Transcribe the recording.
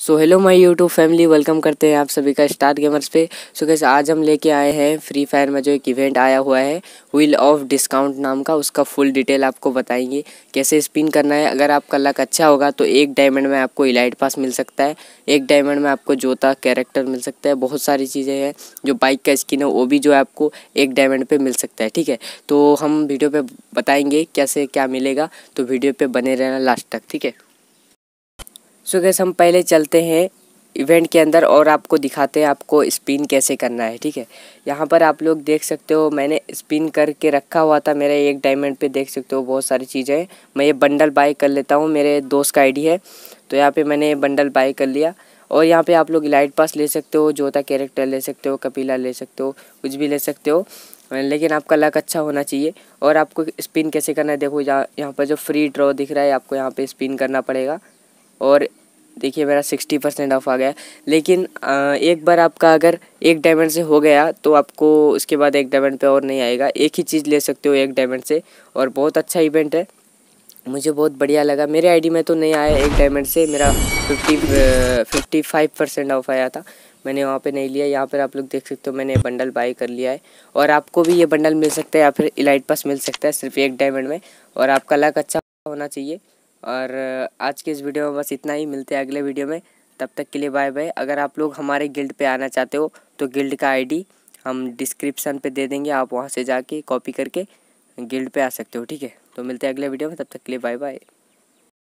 so hello my YouTube family welcome करते हैं आप सभी का स्टार गेमर्स पे सो so, कैसे आज हम लेके आए हैं फ्री फायर में जो एक इवेंट आया हुआ है व्हील ऑफ डिस्काउंट नाम का उसका फुल डिटेल आपको बताएंगे कैसे स्पिन करना है अगर आपका लक अच्छा होगा तो एक डायमंड में आपको इलाइट पास मिल सकता है एक डायमंड में आपको जोता कैरेक्टर मिल सकता है बहुत सारी चीज़ें हैं जो बाइक का स्किन है वो भी जो है आपको एक डायमंड पर मिल सकता है ठीक है तो हम वीडियो पर बताएँगे कैसे क्या मिलेगा तो वीडियो पर बने रहना लास्ट तक ठीक है सो so गैस हम पहले चलते हैं इवेंट के अंदर और आपको दिखाते हैं आपको स्पिन कैसे करना है ठीक है यहाँ पर आप लोग देख सकते हो मैंने स्पिन करके रखा हुआ था मेरे एक डायमंड पे देख सकते हो बहुत सारी चीज़ें मैं ये बंडल बाय कर लेता हूँ मेरे दोस्त का आईडी है तो यहाँ पे मैंने बंडल बाय कर लिया और यहाँ पे आप लोग लाइट पास ले सकते हो जोता कैरेक्टर ले सकते हो कपीला ले सकते हो कुछ भी ले सकते हो लेकिन आपका लक अच्छा होना चाहिए और आपको स्पिन कैसे करना है देखो यहाँ यहाँ पर जो फ्री ड्रॉ दिख रहा है आपको यहाँ पर स्पिन करना पड़ेगा और देखिए मेरा सिक्सटी परसेंट ऑफ आ गया लेकिन आ, एक बार आपका अगर एक डायमंड से हो गया तो आपको उसके बाद एक डायमंड पे और नहीं आएगा एक ही चीज़ ले सकते हो एक डायमंड से और बहुत अच्छा इवेंट है मुझे बहुत बढ़िया लगा मेरे आईडी में तो नहीं आया एक डायमंड से मेरा fifty fifty five percent off आया था मैंने वहाँ पे नहीं लिया यहाँ पर आप लोग देख सकते हो मैंने बंडल बाई कर लिया है और आपको भी ये बंडल मिल सकता है या फिर इलाइट पास मिल सकता है सिर्फ एक डायमंड में और आपका लक अच्छा होना चाहिए और आज के इस वीडियो में बस इतना ही मिलते हैं अगले वीडियो में तब तक के लिए बाय बाय अगर आप लोग हमारे गिल्ड पे आना चाहते हो तो गिल्ड का आईडी हम डिस्क्रिप्शन पे दे देंगे आप वहाँ से जाके कॉपी करके गिल्ड पे आ सकते हो ठीक है तो मिलते हैं अगले वीडियो में तब तक के लिए बाय बाय